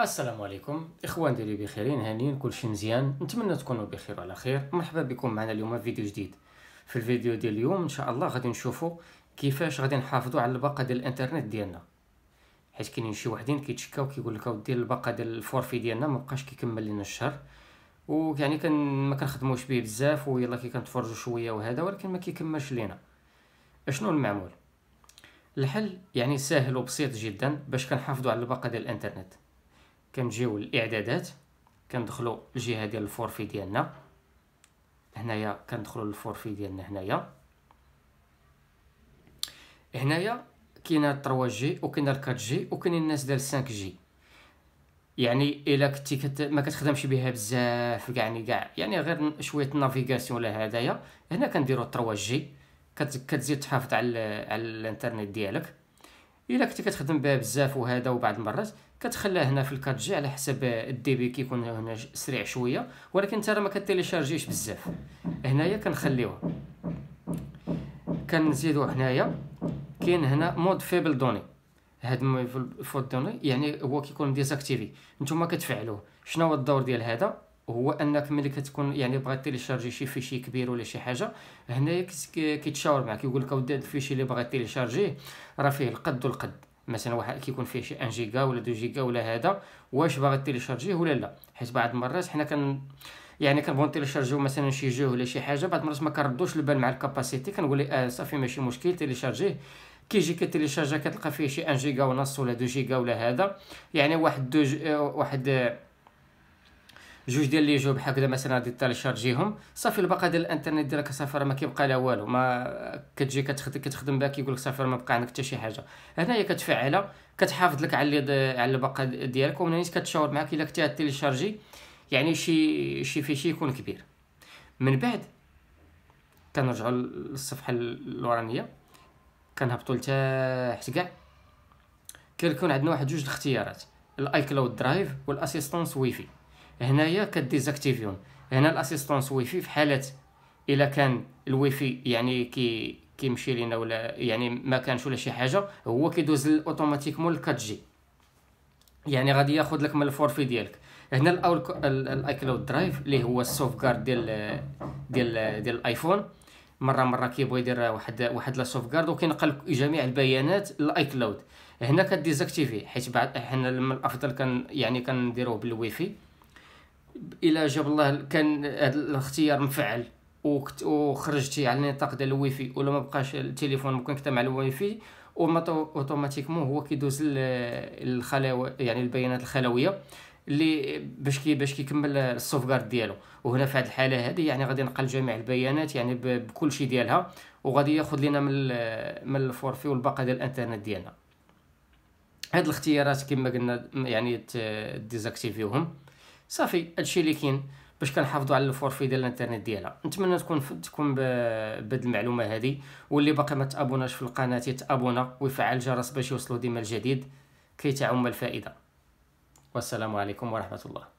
السلام عليكم اخوان ديالي بخيرين هانيين كلشي مزيان نتمنى تكونوا بخير وعلى خير مرحبا بكم معنا اليوم في فيديو جديد في الفيديو ديال اليوم ان شاء الله غادي نشوفوا كيفاش غادي نحافظوا على الباقه ديال الانترنت ديالنا حيت كاينين شي وحدين كيتشكاو كيقول لك اودي الباقه ديال الفورفي ديالنا ما بقاش كيكمل لنا الشهر ويعني كان ما كنخدموش به بزاف ويلا كي كنتفرجوا شويه وهذا ولكن ما كيكملش لينا اشنو المعمول الحل يعني سهل وبسيط جدا باش كنحافظوا على الباقه ديال الانترنت كنجيو للاعدادات كندخلو الجهه ديال الفورفي ديالنا هنايا كندخلو للفورفي ديالنا هنايا هنايا كاينه 3 جي وكاينه 4 جي وكاينين الناس ديال 5 جي يعني الا كنتي كت... ما كتخدمش بها بزاف يعني كاع يعني غير شويه نافيغاسيون ولا هدايا هنا كنديرو 3 جي كتزيد تحافظ على على الانترنت ديالك الا كنت كتخدم بها بزاف وهذا وبعض المرات كتخليها هنا في الكات جي على حسب الدي بي كيكون هنا سريع شويه ولكن انت راه ما كتيليشارجيش بزاف هنايا كنخليوها كنزيدو هنايا كاين هنا مود فيبل دوني هاد مود فيبل دوني يعني هو كيكون ديزاكتيفي نتوما كتفعلوه شنو هو الدور ديال هذا هو انك ملي كتكون يعني بغيت تيليشارجي شي فيشي كبير ولا شي حاجه هنايا كيتشاور معك يقول لك هذا الفيشي اللي بغيت تيليشارجيه راه فيه القد والقد مثلا واحد كيكون فيه شي 1 جيجا ولا 2 جيجا ولا هذا واش باغي تيليشارجيه ولا لا حيت بعض المرات حنا كن يعني كنبغي نتيليشارجيو مثلا شي جو ولا شي حاجه بعض المرات ما كنردوش البال مع الكاباسيتي كنقول اه صافي ماشي مشكل تيليشارجيه كيجي كتيليشارجا كتلقى فيه شي 1 جيجا ونص ولا 2 جيجا ولا هذا يعني واحد دو آه، واحد آه، جوج ديال لي جوب هكذا مثلا غادي تالشارجيهم صافي الباقه ديال الانترنت ديالك صافي راه ما كيبقى لا والو ما كتجي كتخدم كتخدم بها كيقول لك صافي ما بقى عندك حتى شي حاجه هنايا كتفعلها كتحافظ لك على على الباقه ديالك ومن هنا كتشاور معاك الا كنتي تيليشارجي يعني شي شي فيشي يكون كبير من بعد كنرجعوا للصفحه الورانيه كنهبطوا لتحت كاع كيكون عندنا واحد جوج الاختيارات الاي كلاود درايف والاسيستانس واي فاي هنايا كديزاكتيفيون هنا الاسيستونس واي في في حاله الا كان الواي يعني كي كيمشي لينا ولا يعني ما كانش ولا شي حاجه هو كيدوز اوتوماتيكمون ل 4 جي يعني غادي ياخذ لك من الفورفي ديالك هنا الاي كلاود درايف اللي هو السوفغارد ديال ديال ديال الايفون مره مره كيبغي يدير واحد واحد لا سوفغارد وكينقل جميع البيانات للاي كلاود هنا كديزاكتيفي حيت بعد حنا من الافضل كان يعني كنديروه بالواي فاي الى جاب الله كان هذا الاختيار مفعل وخرجتي على النطاق ديال الواي فاي ولا ما بقاش التليفون ممكن مع الواي فاي اوتوماتيكمون هو كيدوز للخلاو يعني البيانات الخلويه اللي باش كي باش كيكمل السوفغارد ديالو وهنا في هذه الحاله هذه يعني غادي نقل جميع البيانات يعني بكل شيء ديالها وغادي ياخذ لنا من من الفورفي والباقه ديال الانترنت ديالنا هاد الاختيارات كما قلنا يعني ديزاكتيفيوهم صافي هادشي اللي كاين باش كنحافظوا على الفورفي ديال الانترنت ديالها نتمنى تكون تكون بهاد المعلومه هذه واللي باقي ما تابوناش في القناه يتابونا ويفعل الجرس باش يوصلوا ديما الجديد كي تعم الفائده والسلام عليكم ورحمه الله